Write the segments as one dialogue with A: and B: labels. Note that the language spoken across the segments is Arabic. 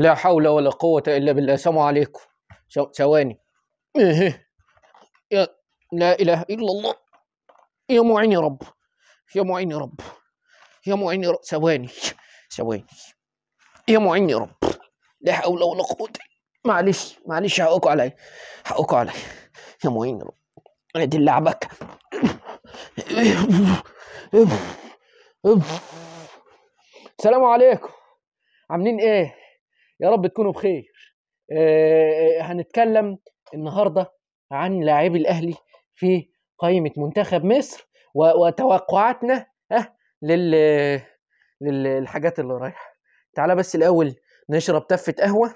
A: لا حول ولا قوة إلا بالله سلام عليكم ثواني إيه،, إيه يا لا إله إلا الله يا معين يا رب يا معين يا رب يا معين يا رب ثواني ثواني يا معين يا رب لا حول ولا قوة معلش معلش حقوكوا عليا حقوكوا عليا يا معين يا رب ادي دي لعبك السلام عليكم عاملين ايه يا رب تكونوا بخير آه، آه، هنتكلم النهارده عن لاعبي الاهلي في قائمه منتخب مصر وتوقعاتنا اه، للحاجات اللي رايحه تعالى بس الاول نشرب تفه قهوه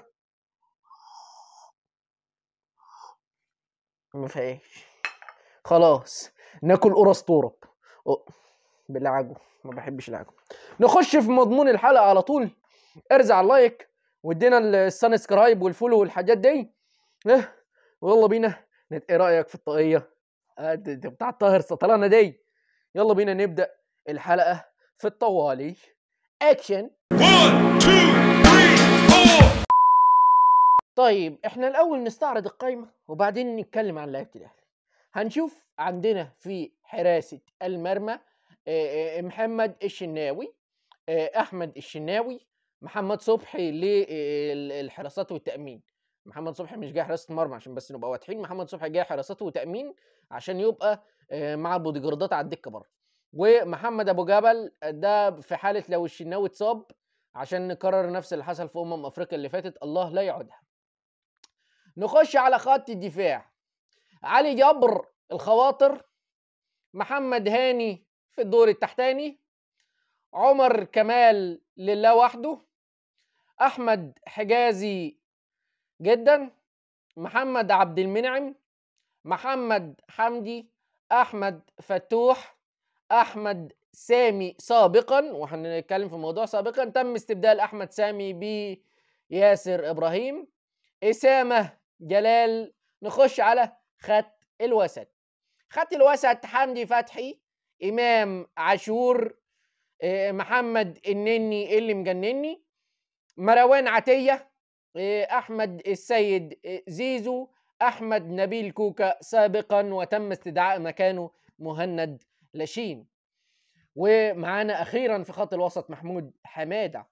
A: ما فيهاش خلاص ناكل قرص طورب بالعجو ما بحبش العجو نخش في مضمون الحلقه على طول ارزع اللايك وادينا السان سكرايب والفولو والحاجات دي اه ويلا بينا ايه رايك في الطاقيه آه، بتاع طاهر سطلانه دي يلا بينا نبدا الحلقه في الطوالي اكشن 1 2 3 طيب احنا الاول نستعرض القايمه وبعدين نتكلم عن لعيبه الاهلي هنشوف عندنا في حراسه المرمى آه، آه، محمد الشناوي احمد الشناوي محمد صبحي للحراسات والتامين محمد صبحي مش جاي حراسه مرمى عشان بس نبقى واضحين محمد صبحي جاي حراسات وتامين عشان يبقى مع البوديجاردات على الدكه بره ومحمد ابو جبل ده في حاله لو الشناوي اتصاب عشان نكرر نفس اللي حصل في امم افريقيا اللي فاتت الله لا يعودها نخش على خط الدفاع علي جبر الخواطر محمد هاني في الدور التحتاني عمر كمال لله وحده احمد حجازي جدا محمد عبد المنعم محمد حمدي احمد فتوح احمد سامي سابقا وهنتكلم في موضوع سابقا تم استبدال احمد سامي بياسر ابراهيم اسامه جلال نخش على خط الوسط خط الوسط حمدي فتحي امام عاشور محمد النني اللي مجنني مروان عتيه احمد السيد زيزو احمد نبيل كوكا سابقا وتم استدعاء مكانه مهند لاشين ومعانا اخيرا في خط الوسط محمود حماده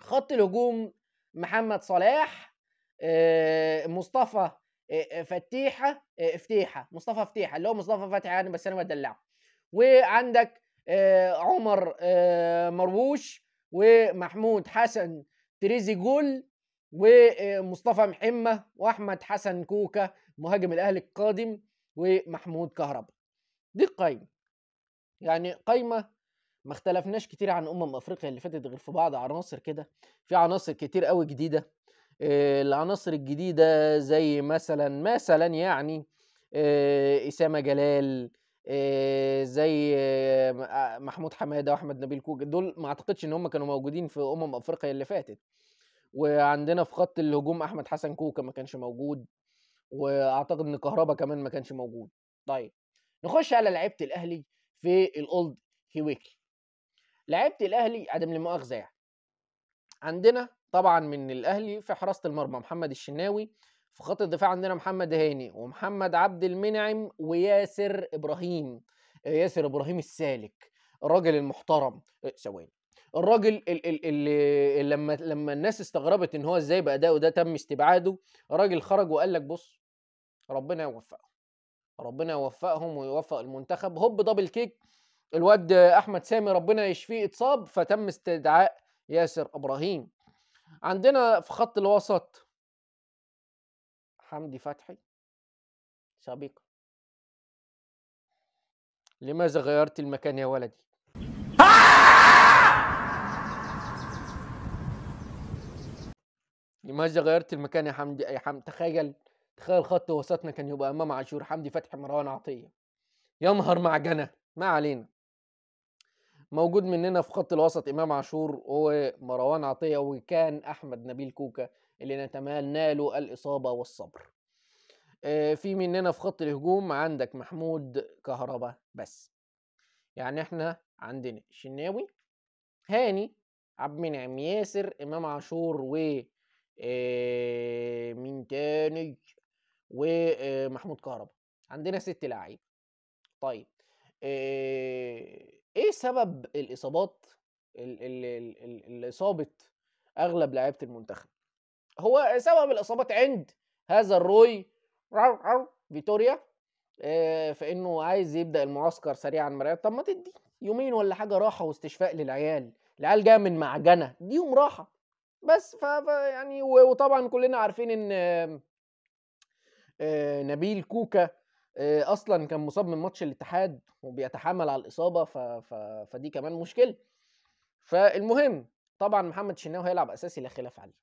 A: خط الهجوم محمد صلاح مصطفى فتيحه فتيحه مصطفى فتيحه اللي هو مصطفى فتحي يعني بس انا بدلعه وعندك آه، عمر آه، مرووش ومحمود حسن تريزي جول ومصطفى محمة واحمد حسن كوكا مهاجم الاهلي القادم ومحمود كهربا دي القايمه يعني قايمه ما اختلفناش كتير عن امم افريقيا اللي فاتت غير في بعض عناصر كده في عناصر كتير قوي جديده آه، العناصر الجديده زي مثلا مثلا يعني اسامه جلال آه، زي آه، آه، محمود حماده واحمد نبيل كوج دول ما اعتقدش ان هم كانوا موجودين في امم افريقيا اللي فاتت وعندنا في خط الهجوم احمد حسن كوكا ما كانش موجود واعتقد ان كهربا كمان ما كانش موجود طيب نخش على لعيبه الاهلي في الاولد هيويكي لعيبه الاهلي عدم المؤاخذه يعني عندنا طبعا من الاهلي في حراسه المرمى محمد الشناوي في خط الدفاع عندنا محمد هاني ومحمد عبد المنعم وياسر ابراهيم ياسر ابراهيم السالك الراجل المحترم ثواني الراجل اللي لما لما الناس استغربت ان هو ازاي بادائه ده تم استبعاده راجل خرج وقال لك بص ربنا يوفقهم ربنا يوفقهم ويوفق المنتخب هوب دبل كيك الواد احمد سامي ربنا يشفيه اتصاب فتم استدعاء ياسر ابراهيم عندنا في خط الوسط حمدي فتحي سابقا لماذا غيرت المكان يا ولدي لماذا غيرت المكان يا حمدي يا حمدي تخيل تخيل خط وسطنا كان يبقى امام عاشور حمدي فتحي مروان عطيه ينهر معجنه ما علينا موجود مننا في خط الوسط امام عاشور ومروان عطيه وكان احمد نبيل كوكا اللي نتمنى الإصابة والصبر آه، في مننا في خط الهجوم عندك محمود كهربا بس يعني احنا عندنا شناوي هاني عبد المنعم ياسر امام عاشور و آه، مين تاني ومحمود آه، كهربا عندنا ست لعيب طيب ايه سبب الاصابات اللي الاصابه اغلب لعيبه المنتخب هو سبب الاصابات عند هذا الروي فيتوريا آه، فانه عايز يبدا المعسكر سريعا مريض طب ما تدي يومين ولا حاجه راحه واستشفاء للعيال العيال جايه من معجنه ديهم راحه بس ف يعني وطبعا كلنا عارفين ان آه، نبيل كوكا آه، اصلا كان مصاب من ماتش الاتحاد وبيتحامل على الاصابه ف... ف... فدي كمان مشكله فالمهم طبعا محمد شناوي هيلعب اساسي لا خلاف عليه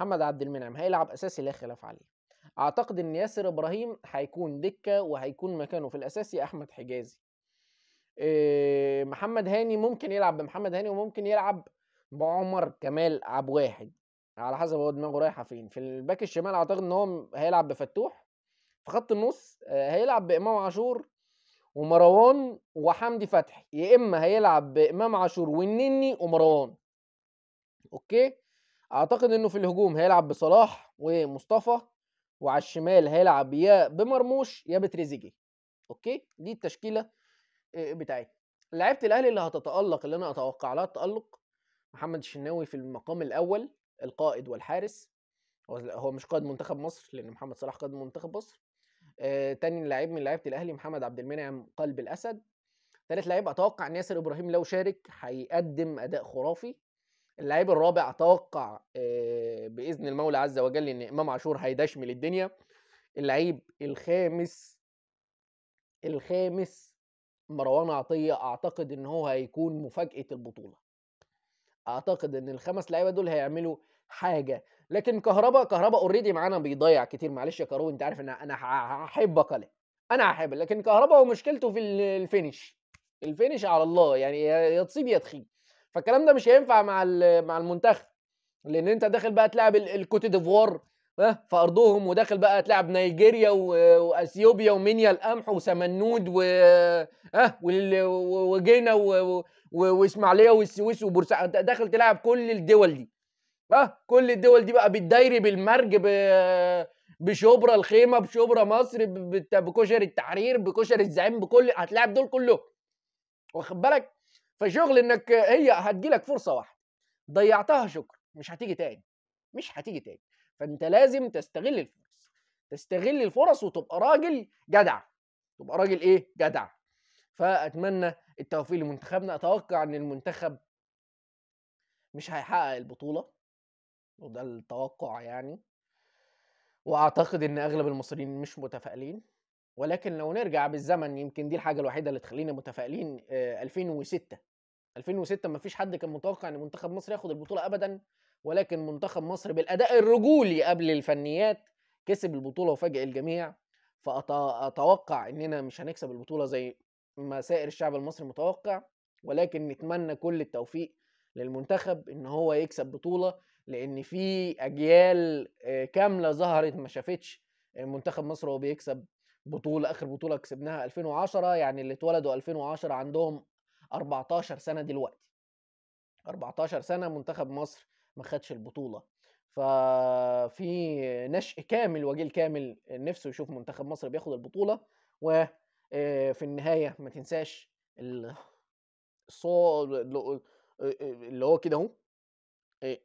A: محمد عبد المنعم هيلعب اساسي لا خلاف عليه اعتقد ان ياسر ابراهيم هيكون دكه وهيكون مكانه في الاساسي احمد حجازي آه، محمد هاني ممكن يلعب بمحمد هاني وممكن يلعب بعمر كمال عبد واحد على حسب هو دماغه رايحه فين في الباك الشمال اعتقد ان هو هيلعب بفتوح في خط النص آه، هيلعب بامام عاشور ومروان وحمدي فتحي يا اما هيلعب بامام عاشور والنني ومروان اوكي اعتقد انه في الهجوم هيلعب بصلاح ومصطفى وعلى الشمال هيلعب يا بمرموش يا بتريزيجيه اوكي دي التشكيله آه، بتاعتي لعيبه الاهلي اللي هتتالق اللي انا اتوقع لها التالق محمد الشناوي في المقام الاول القائد والحارس هو مش قائد منتخب مصر لان محمد صلاح قائد منتخب مصر آه تاني لعيب من لعيبه الاهلي محمد عبد المنعم قلب الاسد تالت لعيب اتوقع ان ياسر ابراهيم لو شارك هيقدم اداء خرافي اللعيب الرابع اتوقع آه، باذن المولى عز وجل ان امام عاشور هيدشمل الدنيا اللعيب الخامس الخامس مروان عطيه اعتقد ان هو هيكون مفاجاه البطوله اعتقد ان الخمس لعيبه دول هيعملوا حاجه لكن كهربا كهربا اوريدي معانا بيضيع كتير معلش يا كارو انت عارف ان انا هحب اقلع انا هحب لكن كهربا ومشكلته في الفينش الفينش على الله يعني يا تصيب يا تخيب فالكلام ده مش هينفع مع مع المنتخب لان انت داخل بقى تلعب الكوت ديفوار ها في ارضهم وداخل بقى تلعب نيجيريا واثيوبيا ومنيا القمح وسمنود و ها وجينا واسماعيليه والسويس وبورسعيد داخل تلعب كل الدول دي ها كل الدول دي بقى بالدايري بالمرج ب... بشبرا الخيمه بشبرا مصر بكشر التحرير بكشر الزعيم بكل هتلاعب دول كلهم واخد بالك فشغل انك هي هتجيلك فرصه واحده ضيعتها شكر مش هتيجي تاني مش هتيجي تاني فانت لازم تستغل الفرص تستغل الفرص وتبقى راجل جدع تبقى راجل ايه جدع فاتمنى التوفيق لمنتخبنا اتوقع ان المنتخب مش هيحقق البطوله وده التوقع يعني واعتقد ان اغلب المصريين مش متفائلين ولكن لو نرجع بالزمن يمكن دي الحاجه الوحيده اللي تخلينا متفائلين 2006 آه، 2006 ما فيش حد كان متوقع ان منتخب مصر ياخد البطوله ابدا ولكن منتخب مصر بالاداء الرجولي قبل الفنيات كسب البطوله وفاجئ الجميع فاتوقع اننا مش هنكسب البطوله زي ما سائر الشعب المصري متوقع ولكن نتمنى كل التوفيق للمنتخب ان هو يكسب بطوله لان في اجيال آه، كامله ظهرت ما شافتش آه، منتخب مصر وهو بيكسب بطوله اخر بطوله كسبناها 2010 يعني اللي اتولدوا 2010 عندهم 14 سنه دلوقتي 14 سنه منتخب مصر ما خدش البطوله ففي نشء كامل وجيل كامل نفسه يشوف منتخب مصر بياخد البطوله وفي آه، النهايه ما تنساش الصوت آه، اللي هو كده اهو آه،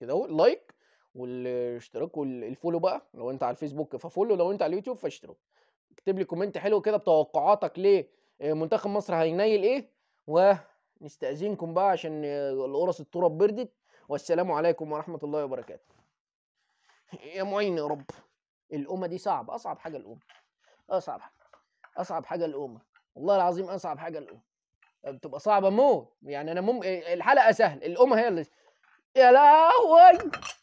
A: كده اهو اللايك والاشتراك والفولو بقى لو انت على الفيسبوك ففولو لو انت على اليوتيوب فاشترك اكتب لي كومنت حلو كده بتوقعاتك ليه آه، منتخب مصر هينيل ايه ونستأذنكم بقى عشان القرص التراب بردت والسلام عليكم ورحمة الله وبركاته يا معين يا رب الأمة دي صعبة أصعب حاجة الأمة أصعب حاجة أصعب حاجة الأمة والله العظيم أصعب حاجة الأمة بتبقى صعبة موت يعني أنا مم... الحلقة سهل الأمة هي اللي يا لهوي